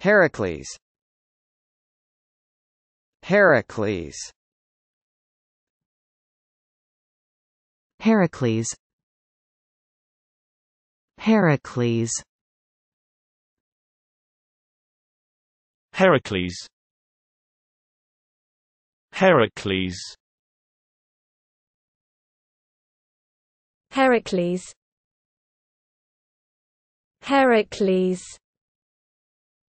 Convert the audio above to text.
Heracles Heracles Heracles Heracles Heracles Heracles Heracles Heracles